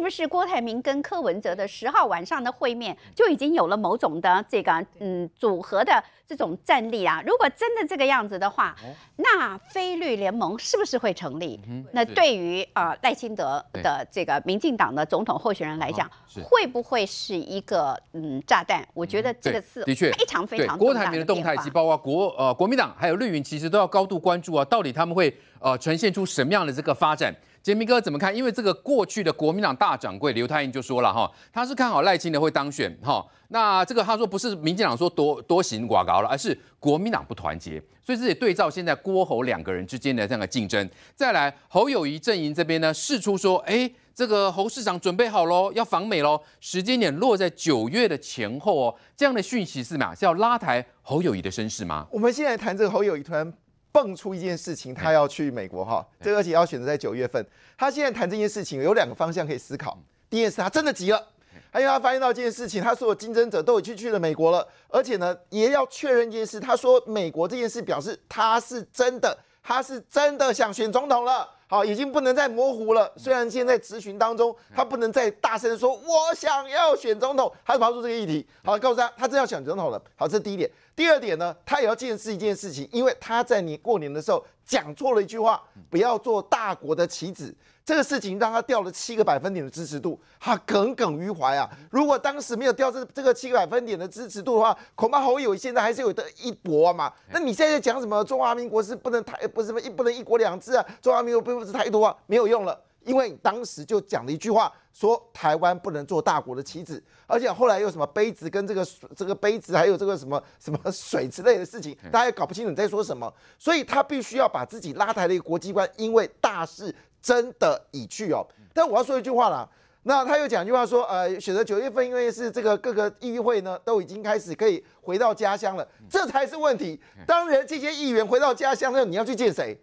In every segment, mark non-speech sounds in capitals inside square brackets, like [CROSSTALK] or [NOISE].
是不是郭台铭跟柯文哲的十号晚上的会面就已经有了某种的这个嗯组合的这种战力啊？如果真的这个样子的话，那非绿联盟是不是会成立？那对于呃赖清德的这个民进党的总统候选人来讲，会不会是一个嗯炸弹？我觉得这个是的确非常非常。郭台铭的动态，以及包括国呃国民党还有绿营，其实都要高度关注啊，到底他们会呃呈现出什么样的这个发展？杰明哥怎么看？因为这个过去的国民党大掌柜刘太英就说了哈，他是看好赖清德会当选哈。那这个他说不是民进党说多多行寡搞了，而是国民党不团结。所以这也对照现在郭侯两个人之间的这样的竞争，再来侯友谊阵营这边呢，试出说，哎，这个侯市长准备好喽，要访美喽，时间点落在九月的前后哦。这样的讯息是嘛？是要拉抬侯友谊的声势吗？我们现在谈这个侯友谊突然。蹦出一件事情，他要去美国哈，这而且要选择在九月份。他现在谈这件事情有两个方向可以思考。第一件事他真的急了，还有他发现到这件事情，他所有竞争者都已经去了美国了，而且呢也要确认一件事，他说美国这件事表示他是真的。他是真的想选总统了，好，已经不能再模糊了。虽然现在咨询当中，他不能再大声说“我想要选总统”，他跑出这个议题，好，告诉他他真要想总统了。好，这第一点。第二点呢，他也要见识一件事情，因为他在年过年的时候。讲错了一句话，不要做大国的棋子，这个事情让他掉了七个百分点的支持度，他耿耿于怀啊。如果当时没有掉这这个七个百分点的支持度的话，恐怕侯友现在还是有的一搏嘛。那你现在讲什么？中华民国是不能台，不是一不能一国两制啊？中华民国并不是台独啊，没有用了。因为当时就讲了一句话，说台湾不能做大国的棋子，而且后来又什么杯子跟这个这个杯子，还有这个什么什么水之类的事情，大家搞不清楚你在说什么，所以他必须要把自己拉台的一个国际观，因为大势真的已去哦。但我要说一句话啦，那他又讲一句话说，呃，选择九月份，因为是这个各个议会呢都已经开始可以回到家乡了，这才是问题。当然，这些议员回到家乡之后，你要去见谁？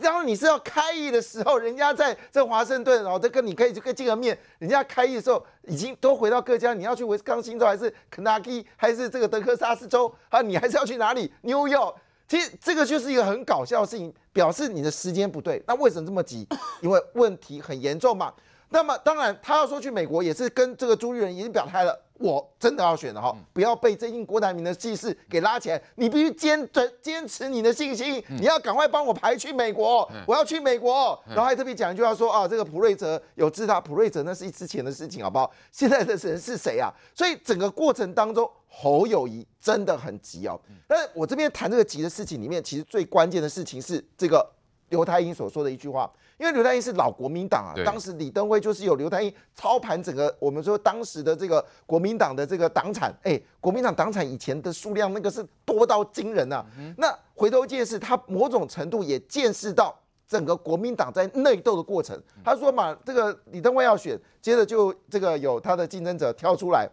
然后你是要开议的时候，人家在这华盛顿，然后再跟你可以跟见个面。人家开议的时候已经都回到各家，你要去维斯康星州还是肯塔基还是这个德克萨斯州啊？你还是要去哪里？n e w York。其实这个就是一个很搞笑的事情，表示你的时间不对。那为什么这么急？因为问题很严重嘛。那么当然他要说去美国，也是跟这个朱立仁已经表态了。我真的要选了哈，不要被最近郭台铭的气势给拉起来。你必须坚持坚持你的信心，你要赶快帮我排去美国，我要去美国。然后还特别讲一句话说啊，这个普瑞泽有知道，普瑞泽那是一之前的事情，好不好？现在的人是谁啊？所以整个过程当中，侯友谊真的很急啊。但是我这边谈这个急的事情里面，其实最关键的事情是这个。刘太英所说的一句话，因为刘太英是老国民党啊，当时李登辉就是有刘太英操盘整个，我们说当时的这个国民党的这个党产，哎，国民党党产以前的数量那个是多到惊人啊。那回头见是，他某种程度也见识到整个国民党在内斗的过程。他说嘛，这个李登辉要选，接着就这个有他的竞争者跳出来，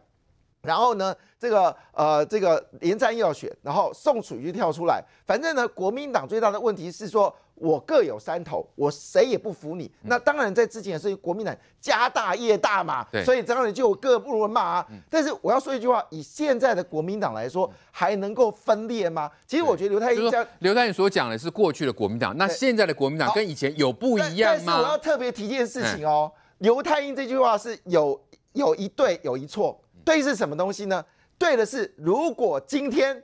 然后呢，这个呃，这个连战要选，然后宋楚瑜跳出来，反正呢，国民党最大的问题是说。我各有山头，我谁也不服你。那当然，在之前也是国民党家大业大嘛，所以当然就各不如嘛。但是我要说一句话，以现在的国民党来说，还能够分裂吗？其实我觉得刘太英讲，刘太英所讲的是过去的国民党，那现在的国民党跟以前有不一样吗？但是我要特别提一件事情哦，刘太英这句话是有有一对有一错，对是什么东西呢？对的是，如果今天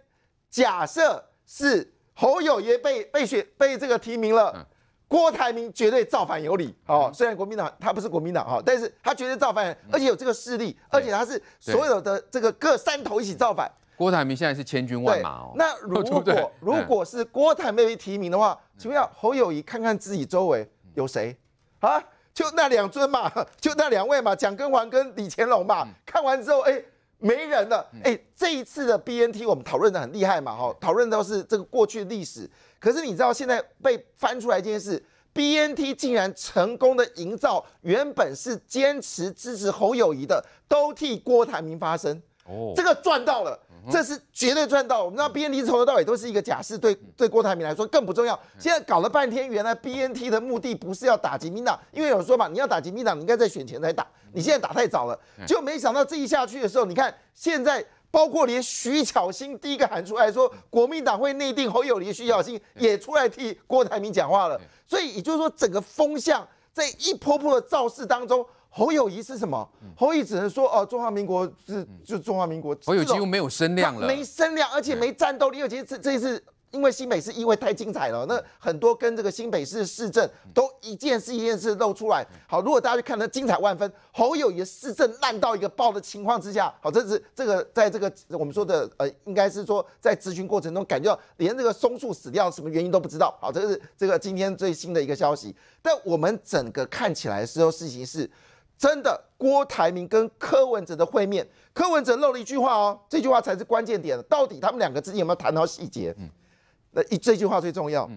假设是。侯友也被被选被这个提名了，郭台铭绝对造反有理啊！虽然国民党他不是国民党哈，但是他绝对造反，而且有这个势力，而且他是所有的这个各三头一起造反。郭台铭现在是千军万马哦。那如果 [LAUGHS] 如果是郭台铭被提名的话，请问侯友谊看看自己周围有谁啊？就那两尊嘛，就那两位嘛，蒋根国跟李乾隆嘛。看完之后，哎。没人了，哎，这一次的 BNT 我们讨论的很厉害嘛，哈，讨论都是这个过去历史。可是你知道现在被翻出来一件事，BNT 竟然成功的营造原本是坚持支持侯友谊的，都替郭台铭发声。哦，这个赚到了，这是绝对赚到。我们知道 B N T 从头到尾都是一个假事，对对，郭台铭来说更不重要。现在搞了半天，原来 B N T 的目的不是要打击民党，因为有人说嘛，你要打击民党，你应该在选前才打，你现在打太早了。就没想到这一下去的时候，你看现在包括连徐巧芯第一个喊出来说国民党会内定侯友谊，徐巧芯也出来替郭台铭讲话了。所以也就是说，整个风向在一波波的造势当中。侯友谊是什么？侯友只能说哦，中华民国是就中华民国。侯友几乎没有声量了，没声量，而且没战斗力。而且这这次因为新北市因为太精彩了，那很多跟这个新北市市政都一件事一件事露出来。好，如果大家去看，那精彩万分。侯友也市政烂到一个爆的情况之下，好，这是这个在这个我们说的呃，应该是说在咨询过程中，感觉到连这个松树死掉什么原因都不知道。好，这是这个今天最新的一个消息。但我们整个看起来时候事情是。真的，郭台铭跟柯文哲的会面，柯文哲漏了一句话哦，这句话才是关键点。到底他们两个之间有没有谈到细节？嗯，那一这句话最重要。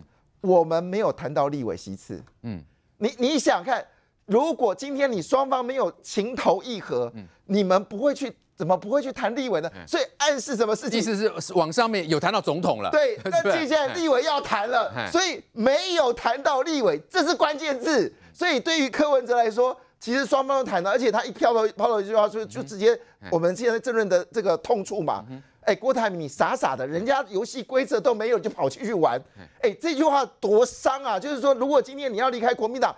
我们没有谈到立委席次。嗯，你你想看，如果今天你双方没有情投意合，你们不会去怎么不会去谈立委呢？所以暗示什么事情？其实是往上面有谈到总统了。对，[LAUGHS] 但接下来立委要谈了，所以没有谈到立委，这是关键字。所以对于柯文哲来说。其实双方都谈到，而且他一跳到抛到一句话，就就直接我们现在政论的这个痛处嘛。哎，郭台铭你傻傻的，人家游戏规则都没有就跑进去玩，哎，这句话多伤啊！就是说，如果今天你要离开国民党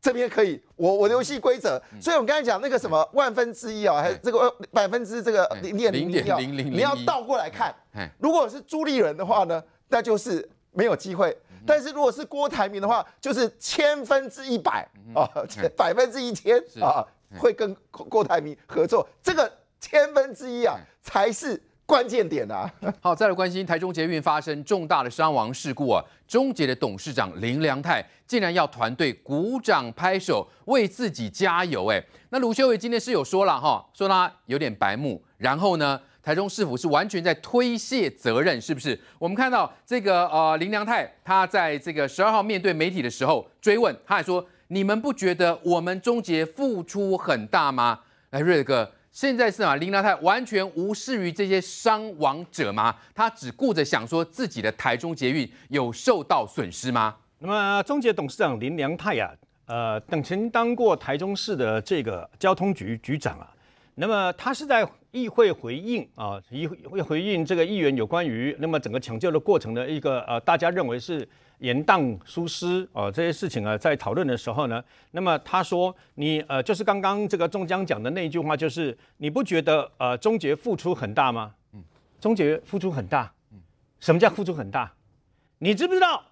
这边可以，我我的游戏规则。所以我刚才讲那个什么万分之一啊，还是这个百分之这个零点零零，你要倒过来看，如果是朱立人的话呢，那就是没有机会。但是如果是郭台铭的话，就是千分之一百啊，百分之一千啊，会跟郭台铭合作，这个千分之一啊才是关键点呐。[LAUGHS] 好，再来关心台中捷运发生重大的伤亡事故啊，中捷的董事长林良泰竟然要团队鼓掌拍手为自己加油，哎，那卢修伟今天是有说了哈，说他有点白目，然后呢？台中市府是完全在推卸责任，是不是？我们看到这个呃林良泰，他在这个十二号面对媒体的时候追问，他还说：“你们不觉得我们中捷付出很大吗？”哎，瑞哥，现在是啊，林良泰完全无视于这些伤亡者吗？他只顾着想说自己的台中捷运有受到损失吗？那么中捷董事长林良泰啊，呃，等曾当过台中市的这个交通局局长啊，那么他是在。议会回应啊，议会回应这个议员有关于那么整个抢救的过程的一个呃，大家认为是言当疏失啊，这些事情啊，在讨论的时候呢，那么他说，你呃，就是刚刚这个中江讲的那一句话，就是你不觉得呃，中杰付出很大吗？嗯，中杰付出很大，嗯，什么叫付出很大？你知不知道，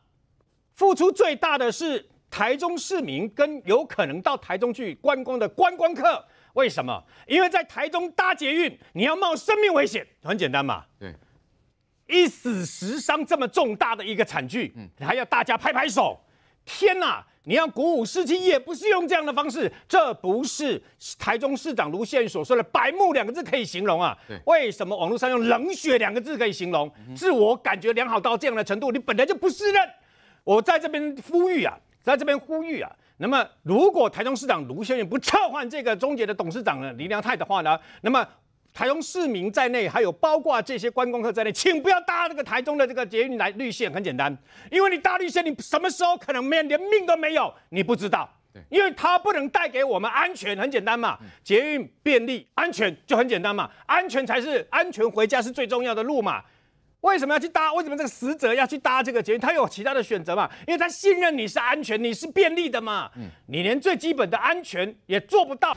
付出最大的是台中市民跟有可能到台中去观光的观光客。为什么？因为在台中搭捷运，你要冒生命危险，很简单嘛。对，一死十伤这么重大的一个惨剧，嗯，还要大家拍拍手？天哪！你要鼓舞士气也不是用这样的方式，这不是台中市长卢宪所说的“白目”两个字可以形容啊。为什么网络上用“冷血”两个字可以形容？自我感觉良好到这样的程度，你本来就不是人。我在这边呼吁啊，在这边呼吁啊。那么，如果台中市长卢秀燕不撤换这个中捷的董事长林良泰的话呢？那么，台中市民在内，还有包括这些观光客在内，请不要搭这个台中的这个捷运来绿线。很简单，因为你搭绿线，你什么时候可能没连命都没有，你不知道。因为它不能带给我们安全，很简单嘛。捷运便利、安全就很简单嘛，安全才是安全回家是最重要的路嘛。为什么要去搭？为什么这个死者要去搭这个捷运？他有其他的选择嘛？因为他信任你是安全、你是便利的嘛。你连最基本的安全也做不到。